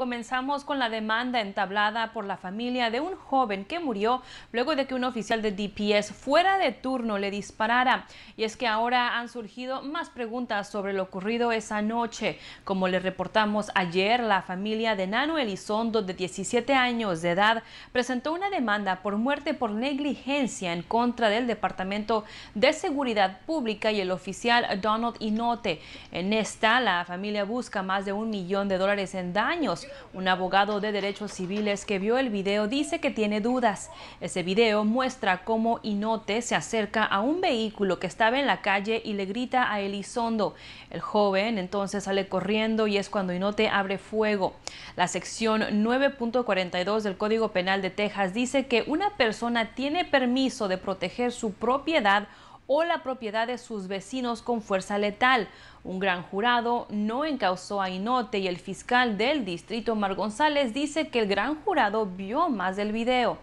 Comenzamos con la demanda entablada por la familia de un joven que murió luego de que un oficial de DPS fuera de turno le disparara. Y es que ahora han surgido más preguntas sobre lo ocurrido esa noche. Como le reportamos ayer, la familia de Nano Elizondo, de 17 años de edad, presentó una demanda por muerte por negligencia en contra del Departamento de Seguridad Pública y el oficial Donald Inote. En esta, la familia busca más de un millón de dólares en daños un abogado de derechos civiles que vio el video dice que tiene dudas. Ese video muestra cómo Inote se acerca a un vehículo que estaba en la calle y le grita a Elizondo. El joven entonces sale corriendo y es cuando Inote abre fuego. La sección 9.42 del Código Penal de Texas dice que una persona tiene permiso de proteger su propiedad o la propiedad de sus vecinos con fuerza letal. Un gran jurado no encausó a Inote y el fiscal del distrito, Mar González, dice que el gran jurado vio más del video.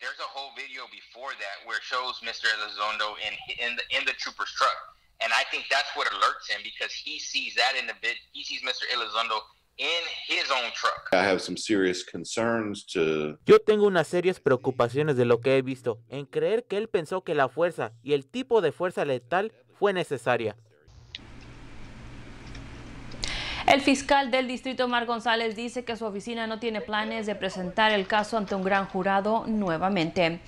There's a whole video before that where it shows Mr. Elizondo in, in, the, in the trooper's truck. And I think that's what alerts him because he sees that in the bid. He sees Mr. Elizondo in yo tengo unas serias preocupaciones de lo que he visto, en creer que él pensó que la fuerza y el tipo de fuerza letal fue necesaria. El fiscal del distrito Mar González dice que su oficina no tiene planes de presentar el caso ante un gran jurado nuevamente.